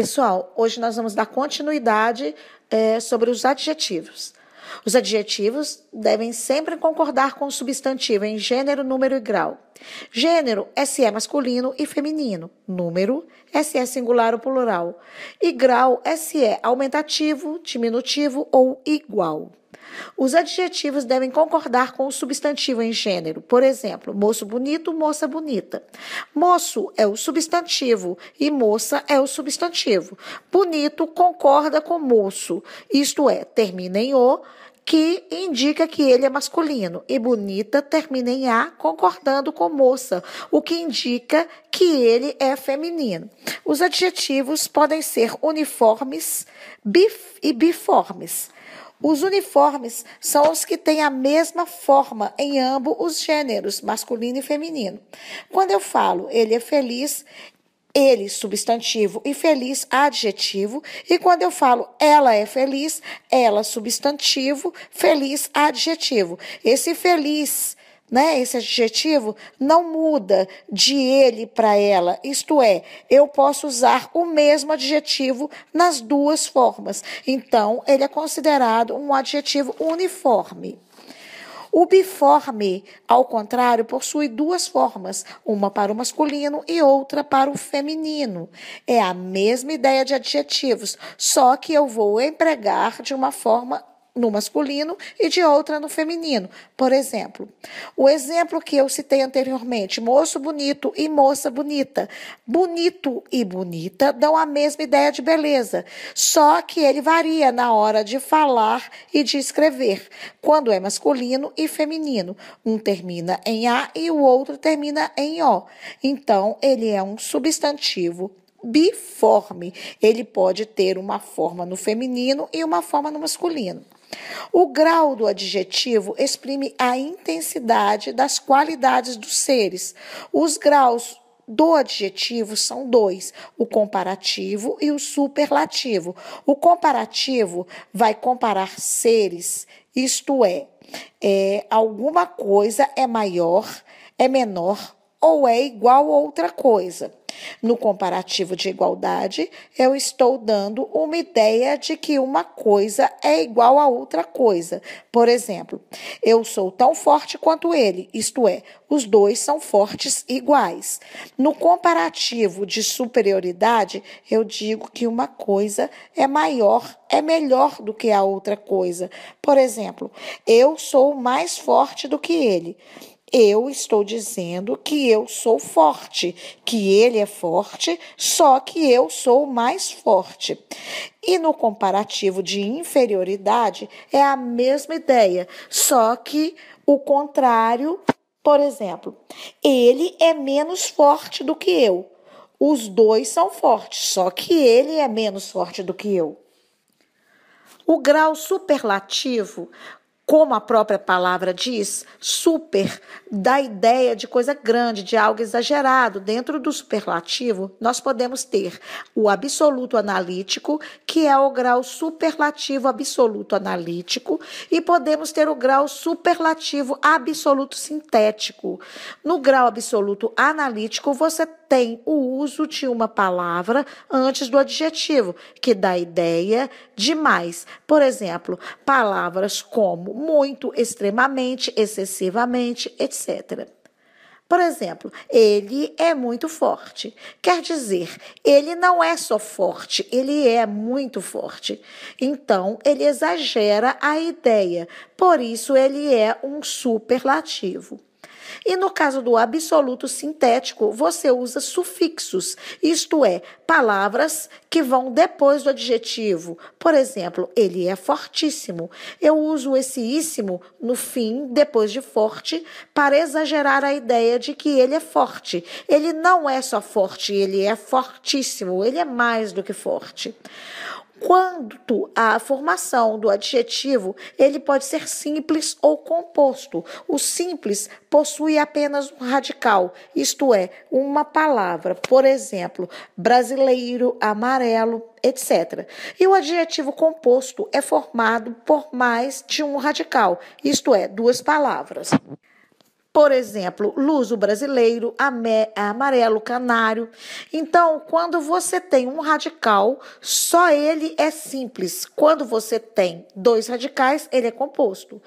Pessoal, hoje nós vamos dar continuidade é, sobre os adjetivos. Os adjetivos devem sempre concordar com o substantivo em gênero, número e grau. Gênero, SE é masculino e feminino. Número, SE é singular ou plural. E grau, SE é aumentativo, diminutivo ou igual. Os adjetivos devem concordar com o substantivo em gênero. Por exemplo, moço bonito, moça bonita. Moço é o substantivo e moça é o substantivo. Bonito concorda com moço, isto é, termina em o que indica que ele é masculino, e bonita termina em A, concordando com moça, o que indica que ele é feminino. Os adjetivos podem ser uniformes bif e biformes. Os uniformes são os que têm a mesma forma em ambos os gêneros, masculino e feminino. Quando eu falo ele é feliz, ele substantivo e feliz adjetivo, e quando eu falo ela é feliz, ela substantivo, feliz adjetivo. Esse feliz, né, esse adjetivo não muda de ele para ela. Isto é, eu posso usar o mesmo adjetivo nas duas formas. Então, ele é considerado um adjetivo uniforme. O biforme, ao contrário, possui duas formas, uma para o masculino e outra para o feminino. É a mesma ideia de adjetivos, só que eu vou empregar de uma forma no masculino e de outra no feminino. Por exemplo, o exemplo que eu citei anteriormente, moço bonito e moça bonita. Bonito e bonita dão a mesma ideia de beleza, só que ele varia na hora de falar e de escrever, quando é masculino e feminino. Um termina em A e o outro termina em O. Então, ele é um substantivo biforme. Ele pode ter uma forma no feminino e uma forma no masculino. O grau do adjetivo exprime a intensidade das qualidades dos seres. Os graus do adjetivo são dois: o comparativo e o superlativo. O comparativo vai comparar seres, isto é, é alguma coisa é maior, é menor ou é igual a outra coisa. No comparativo de igualdade, eu estou dando uma ideia de que uma coisa é igual a outra coisa. Por exemplo, eu sou tão forte quanto ele, isto é, os dois são fortes iguais. No comparativo de superioridade, eu digo que uma coisa é maior, é melhor do que a outra coisa. Por exemplo, eu sou mais forte do que ele eu estou dizendo que eu sou forte, que ele é forte, só que eu sou mais forte. E no comparativo de inferioridade é a mesma ideia, só que o contrário, por exemplo, ele é menos forte do que eu. Os dois são fortes, só que ele é menos forte do que eu. O grau superlativo como a própria palavra diz, super, da ideia de coisa grande, de algo exagerado. Dentro do superlativo, nós podemos ter o absoluto analítico, que é o grau superlativo absoluto analítico, e podemos ter o grau superlativo absoluto sintético. No grau absoluto analítico, você tem o uso de uma palavra antes do adjetivo, que dá ideia de mais. Por exemplo, palavras como muito, extremamente, excessivamente, etc. Por exemplo, ele é muito forte. Quer dizer, ele não é só forte, ele é muito forte. Então, ele exagera a ideia. Por isso, ele é um superlativo. E no caso do absoluto sintético, você usa sufixos, isto é, palavras que vão depois do adjetivo. Por exemplo, ele é fortíssimo. Eu uso esse íssimo no fim, depois de forte, para exagerar a ideia de que ele é forte. Ele não é só forte, ele é fortíssimo, ele é mais do que forte. Quanto à formação do adjetivo, ele pode ser simples ou composto. O simples possui apenas um radical, isto é, uma palavra, por exemplo, brasileiro, amarelo, etc. E o adjetivo composto é formado por mais de um radical, isto é, duas palavras por exemplo, luso brasileiro, amarelo canário. Então, quando você tem um radical, só ele é simples. Quando você tem dois radicais, ele é composto.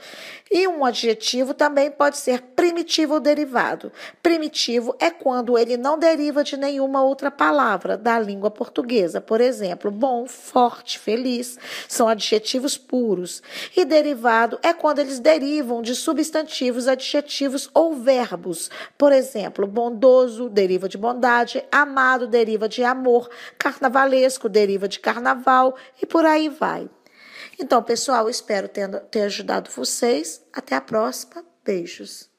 E um adjetivo também pode ser primitivo ou derivado. Primitivo é quando ele não deriva de nenhuma outra palavra da língua portuguesa. Por exemplo, bom, forte, feliz são adjetivos puros. E derivado é quando eles derivam de substantivos, adjetivos ou ou verbos. Por exemplo, bondoso deriva de bondade, amado deriva de amor, carnavalesco deriva de carnaval e por aí vai. Então, pessoal, espero ter, ter ajudado vocês. Até a próxima. Beijos.